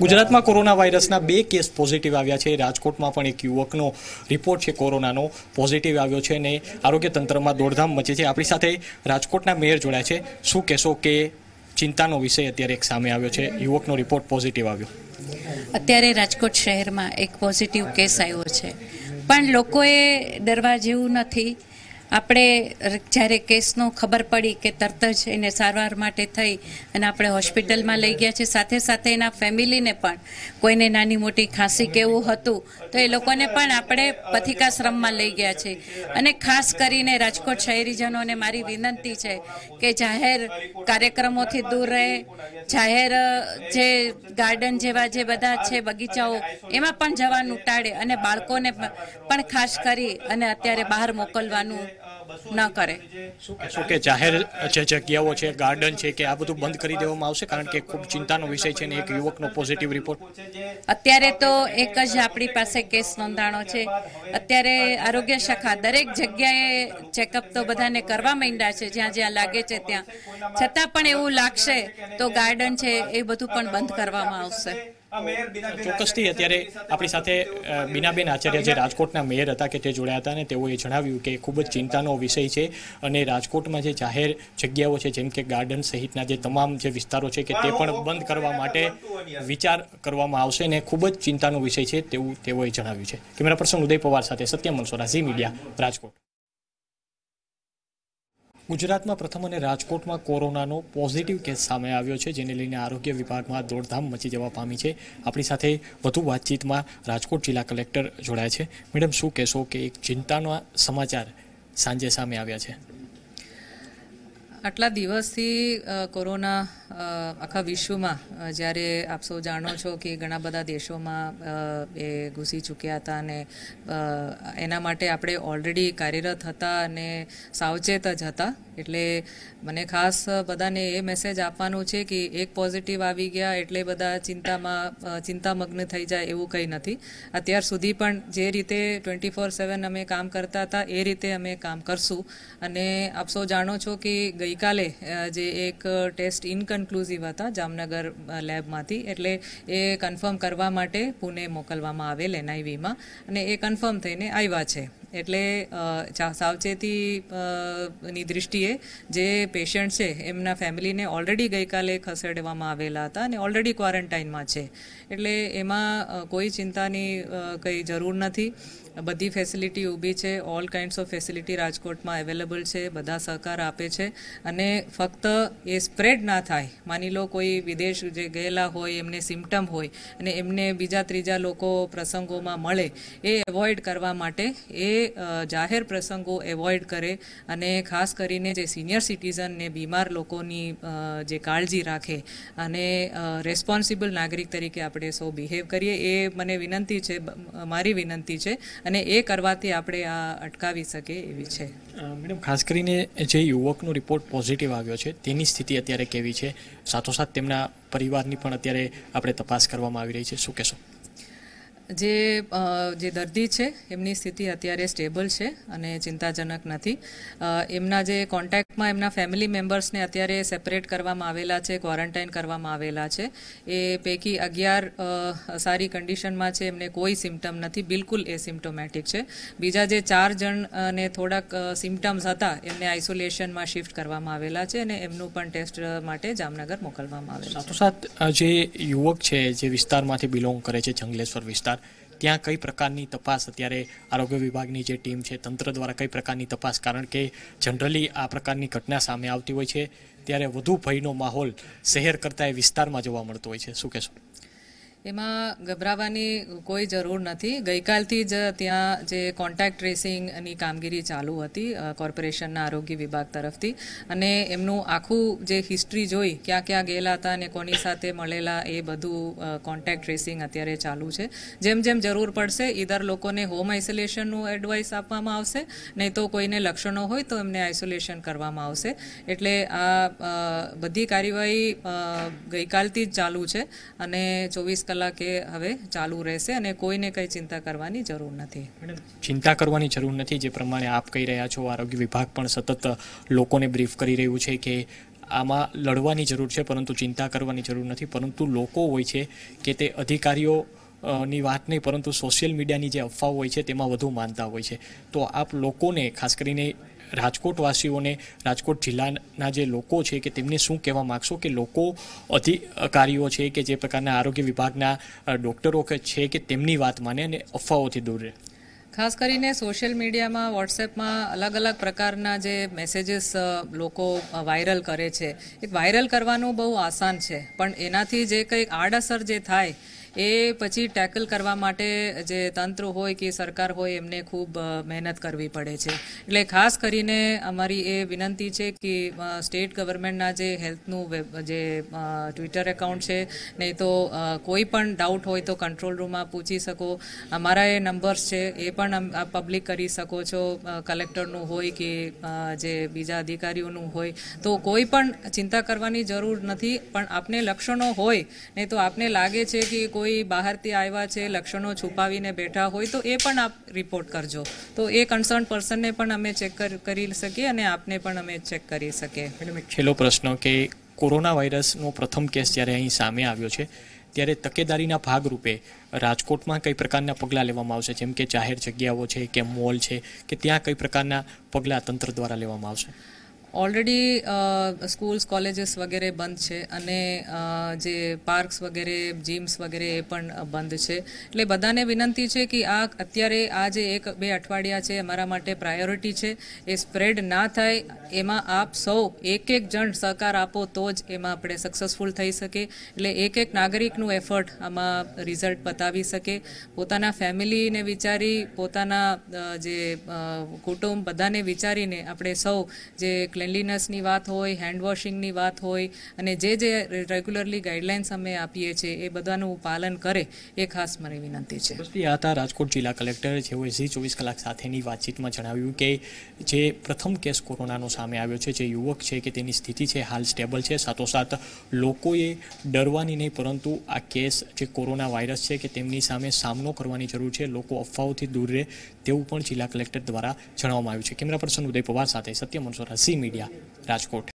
ગુજરાતમાં કોરોના વાયરસના બે કેસ પોઝિટિવ આવ્યા છે રાજકોટમાં પણ એક યુવકનો રિપોર્ટ છે કોરોનાનો પોઝિટિવ આવ્યો છે અને આરોગ્ય તંત્રમાં દોડધામ મચી છે આપણી સાથે રાજકોટના મેયર જોડાય છે શું કહેશો કે ચિંતાનો વિષય અત્યારે એક સામે આવ્યો છે યુવકનો રિપોર્ટ પોઝિટિવ આવ્યો અત્યારે રાજકોટ શહેરમાં એક પોઝિટિવ કેસ આવ્યો છે પણ લોકોએ ડરવા જેવું નથી આપણે જ્યારે કેસનો ખબર પડી કે તરત જ એને સારવાર માટે થઈ અને આપણે હોસ્પિટલમાં લઈ ગયા છે સાથે સાથે એના ફેમિલીને પણ કોઈને નાની મોટી ખાંસી કેવું હતું તો એ લોકોને પણ આપણે પથિકાશ્રમમાં લઈ ગયા છે અને ખાસ કરીને રાજકોટ શહેરીજનોને મારી વિનંતી છે કે જાહેર કાર્યક્રમોથી દૂર રહે જાહેર જે ગાર્ડન જેવા જે બધા છે બગીચાઓ એમાં પણ જવાનું ટાળે અને બાળકોને પણ ખાસ કરી અને અત્યારે બહાર મોકલવાનું ન કરે શું કે જાહેર જે જગ્યાઓ છે ગાર્ડન છે કે આ બધું બંધ કરી દેવામાં આવશે કારણ કે ખૂબ ચિંતાનો વિષય છે ને એક યુવકનો પોઝિટિવ રિપોર્ટ અત્યારે તો એક જ આપણી પાસે કેસ નોંધાણો છે અત્યારે આરોગ્ય શાખા દરેક જગ્યાએ ચેકઅપ તો બધાને કરવા માંડ્યા છે જ્યાં જ્યાં લાગે છે ત્યાં છતાં પણ એવું લાગશે તો ગાર્ડન છે એ બધું પણ બંધ કરવામાં આવશે ચોક્કસથી અત્યારે આપણી સાથે બીનાબેન આચાર્ય જે રાજકોટના મેયર હતા કે તે જોડાયા હતા અને તેઓએ જણાવ્યું કે ખૂબ જ ચિંતાનો વિષય છે અને રાજકોટમાં જે જાહેર જગ્યાઓ છે જેમ કે ગાર્ડન સહિતના જે તમામ જે વિસ્તારો છે કે તે પણ બંધ કરવા માટે વિચાર કરવામાં આવશે અને ખૂબ જ ચિંતાનો વિષય છે તેવું તેઓએ જણાવ્યું છે કેમેરા પર્સન ઉદય પવાર સાથે સત્યમ સોરા ઝી મીડિયા રાજકોટ ગુજરાતમાં પ્રથમ અને રાજકોટમાં કોરોનાનો પોઝિટિવ કેસ સામે આવ્યો છે જેને લઈને આરોગ્ય વિભાગમાં દોડધામ મચી જવા પામી છે આપણી સાથે વધુ વાતચીતમાં રાજકોટ જિલ્લા કલેક્ટર જોડાયા છે મેડમ શું કહેશો કે એક ચિંતાના સમાચાર સાંજે સામે આવ્યા છે આટલા દિવસથી કોરોના આખા વિશ્વમાં જ્યારે આપ સૌ જાણો છો કે ઘણા બધા દેશોમાં એ ઘૂસી ચૂક્યા હતા અને એના માટે આપણે ઓલરેડી કાર્યરત હતા અને સાવચેત જ હતા એટલે મને ખાસ બધાને એ મેસેજ આપવાનું છે કે એક પોઝિટિવ આવી ગયા એટલે બધા ચિંતામાં ચિંતામગ્ન થઈ જાય એવું કંઈ નથી અત્યાર સુધી પણ જે રીતે ટ્વેન્ટી ફોર સેવન અમે કામ કરતા હતા એ રીતે અમે કામ કરશું અને આપ સૌ જાણો છો કે ગઈકાલે જે એક ટેસ્ટ ઇનકન ઇનકન્ક્લુઝિવ હતા જામનગર લેબમાંથી એટલે એ કન્ફર્મ કરવા માટે પુણે મોકલવામાં આવેલ એનઆઈવીમાં અને એ કન્ફર્મ થઈને આવ્યા છે એટલે સાવચેતીની દૃષ્ટિએ જે પેશન્ટ છે એમના ફેમિલીને ઓલરેડી ગઈકાલે ખસેડવામાં આવેલા હતા અને ઓલરેડી ક્વોરન્ટાઇનમાં છે એટલે એમાં કોઈ ચિંતાની કંઈ જરૂર નથી બધી ફેસિલિટી ઊભી છે ઓલ કાઇન્ડ્સ ઓફ ફેસિલિટી રાજકોટમાં અવેલેબલ છે બધા સહકાર આપે છે અને ફક્ત એ સ્પ્રેડ ના થાય માની લો કોઈ વિદેશ જે ગયેલા હોય એમને સિમ્ટમ હોય અને એમને બીજા ત્રીજા લોકો પ્રસંગોમાં મળે એ એવોઇડ કરવા માટે એ જાહેર પ્રસંગો એવોઇડ કરે અને ખાસ કરીને જે સિનિયર સિટીઝન ને બીમાર લોકોની જે કાળજી રાખે અને રેસ્પોન્સિબલ નાગરિક તરીકે આપણે સૌ બિહેવ કરીએ એ મને વિનંતી છે મારી વિનંતી છે અને એ કરવાથી આપણે આ અટકાવી શકીએ એવી છે મેડમ ખાસ કરીને જે યુવકનો રિપોર્ટ પોઝિટિવ આવ્યો છે તેની સ્થિતિ અત્યારે કેવી છે સાથોસાથ તેમના પરિવારની પણ અત્યારે આપણે તપાસ કરવામાં આવી રહી છે શું કહેશો જે જે દર્દી છે એમની સ્થિતિ અત્યારે સ્ટેબલ છે અને ચિંતાજનક નથી એમના જે કોન્ટેક્ટમાં એમના ફેમિલી મેમ્બર્સને અત્યારે સેપરેટ કરવામાં આવેલા છે ક્વોરન્ટાઇન કરવામાં આવેલા છે એ પૈકી અગિયાર સારી કન્ડિશનમાં છે એમને કોઈ સિમ્ટમ નથી બિલકુલ એ સિમ્ટોમેટિક છે બીજા જે ચાર જણને થોડાક સિમ્ટમ્સ હતા એમને આઇસોલેશનમાં શિફ્ટ કરવામાં આવેલા છે અને એમનું પણ ટેસ્ટ માટે જામનગર મોકલવામાં આવેલ સાથોસાથ જે યુવક છે જે વિસ્તારમાંથી બિલોંગ કરે છે જંગલેશ્વર વિસ્તાર ત્યાં કઈ પ્રકારની તપાસ અત્યારે આરોગ્ય વિભાગની જે ટીમ છે તંત્ર દ્વારા કઈ પ્રકારની તપાસ કારણ કે જનરલી આ પ્રકારની ઘટના સામે આવતી હોય છે ત્યારે વધુ ભયનો માહોલ શહેર કરતાં એ વિસ્તારમાં જોવા મળતો હોય છે શું કહેશો એમાં ગભરાવાની કોઈ જરૂર નથી ગઈકાલથી જ ત્યાં જે કોન્ટેક્ટ ટ્રેસિંગની કામગીરી ચાલુ હતી કોર્પોરેશનના આરોગ્ય વિભાગ તરફથી અને એમનું આખું જે હિસ્ટ્રી જોઈ ક્યાં ક્યાં ગયેલા હતા અને કોની સાથે મળેલા એ બધું કોન્ટેક્ટ ટ્રેસિંગ અત્યારે ચાલુ છે જેમ જેમ જરૂર પડશે ઈધર લોકોને હોમ આઇસોલેશનનું એડવાઇસ આપવામાં આવશે નહીં તો કોઈને લક્ષણો હોય તો એમને આઇસોલેશન કરવામાં આવશે એટલે આ બધી કાર્યવાહી ગઈકાલથી જ ચાલુ છે અને ચોવીસ કલાકે હવે ચાલુ રહેશે અને કોઈને કંઈ ચિંતા કરવાની જરૂર નથી ચિંતા કરવાની જરૂર નથી જે પ્રમાણે આપ કહી રહ્યા છો આરોગ્ય વિભાગ પણ સતત લોકોને બ્રીફ કરી રહ્યું છે કે આમાં લડવાની જરૂર છે પરંતુ ચિંતા કરવાની જરૂર નથી પરંતુ લોકો હોય છે કે તે અધિકારીઓ ની વાત નહીં પરંતુ સોશિયલ મીડિયાની જે અફવાઓ હોય છે તેમાં વધુ માનતા હોય છે તો આપ લોકોને ખાસ કરીને રાજકોટવાસીઓને રાજકોટ જિલ્લાના જે લોકો છે કે તેમને શું કહેવા માગશો કે લોકો અધિકારીઓ છે કે જે પ્રકારના આરોગ્ય વિભાગના ડૉક્ટરો છે કે તેમની વાત માને અને અફવાઓથી દૂર રહે ખાસ કરીને સોશિયલ મીડિયામાં વોટ્સએપમાં અલગ અલગ પ્રકારના જે મેસેજીસ લોકો વાયરલ કરે છે એ વાયરલ કરવાનું બહુ આસાન છે પણ એનાથી જે કંઈક આડઅસર જે થાય એ પછી ટેકલ કરવા માટે જે તંત્ર હોય કે સરકાર હોય એમને ખૂબ મહેનત કરવી પડે છે એટલે ખાસ કરીને અમારી એ વિનંતી છે કે સ્ટેટ ગવર્મેન્ટના જે હેલ્થનું જે ટ્વિટર એકાઉન્ટ છે નહીં તો કોઈ પણ ડાઉટ હોય તો કંટ્રોલ રૂમમાં પૂછી શકો અમારા એ નંબર્સ છે એ પણ પબ્લિક કરી શકો છો કલેક્ટરનું હોય કે જે બીજા અધિકારીઓનું હોય તો કોઈ પણ ચિંતા કરવાની જરૂર નથી પણ આપને લક્ષણો હોય નહીં તો આપને લાગે છે કે કોઈ કોઈ બહારથી આવ્યા છે લક્ષણો છુપાવીને બેઠા હોય તો એ પણ આપ રિપોર્ટ કરજો તો એ કન્સર્ન પર્સનને પણ અમે ચેક કરી શકીએ અને આપને પણ અમે ચેક કરી શકીએ મેડમ છેલ્લો પ્રશ્ન કે કોરોના વાયરસનો પ્રથમ કેસ જ્યારે અહીં સામે આવ્યો છે ત્યારે તકેદારીના ભાગરૂપે રાજકોટમાં કઈ પ્રકારના પગલાં લેવામાં આવશે જેમ કે જાહેર જગ્યાઓ છે કે મોલ છે કે ત્યાં કઈ પ્રકારના પગલાં તંત્ર દ્વારા લેવામાં આવશે ઓલરેડી સ્કૂલ્સ કોલેજીસ વગેરે બંધ છે અને uh, જે પાર્ક્સ વગેરે જીમ્સ વગેરે એ પણ uh, બંધ છે એટલે બધાને વિનંતી છે કે આ અત્યારે આ જે એક બે અઠવાડિયા છે અમારા માટે પ્રાયોરિટી છે એ સ્પ્રેડ ના થાય એમાં આપ સૌ એક એક જણ સહકાર આપો તો જ એમાં આપણે સક્સેસફુલ થઈ શકે એટલે એક એક નાગરિકનું એફર્ટ આમાં રિઝલ્ટ બતાવી શકે પોતાના ફેમિલીને વિચારી પોતાના uh, જે કુટુંબ બધાને વિચારીને આપણે સૌ જે ક્લેન્લીનેસની વાત હોય હેન્ડ વોશિંગની વાત હોય અને જે જે રેગ્યુલરલી ગાઈડલાઇન્સ અમે આપીએ છીએ એ બધાનું પાલન કરે એ ખાસ મારી વિનંતી છે આ હતા રાજકોટ જિલ્લા કલેક્ટર જેઓએ ઝી ચોવીસ કલાક સાથેની વાતચીતમાં જણાવ્યું કે જે પ્રથમ કેસ કોરોનાનો સામે આવ્યો છે જે યુવક છે કે તેની સ્થિતિ છે હાલ સ્ટેબલ છે સાથોસાથ લોકોએ ડરવાની નહીં પરંતુ આ કેસ જે કોરોના વાયરસ છે કે તેમની સામે સામનો કરવાની જરૂર છે લોકો અફવાઓથી દૂર રહે તેવું પણ જિલ્લા કલેક્ટર દ્વારા જણાવવામાં આવ્યું છે કેમેરા પર્સન ઉદય પવાર સાથે સત્ય મનસોરા સી મીડિયા રાજકોટ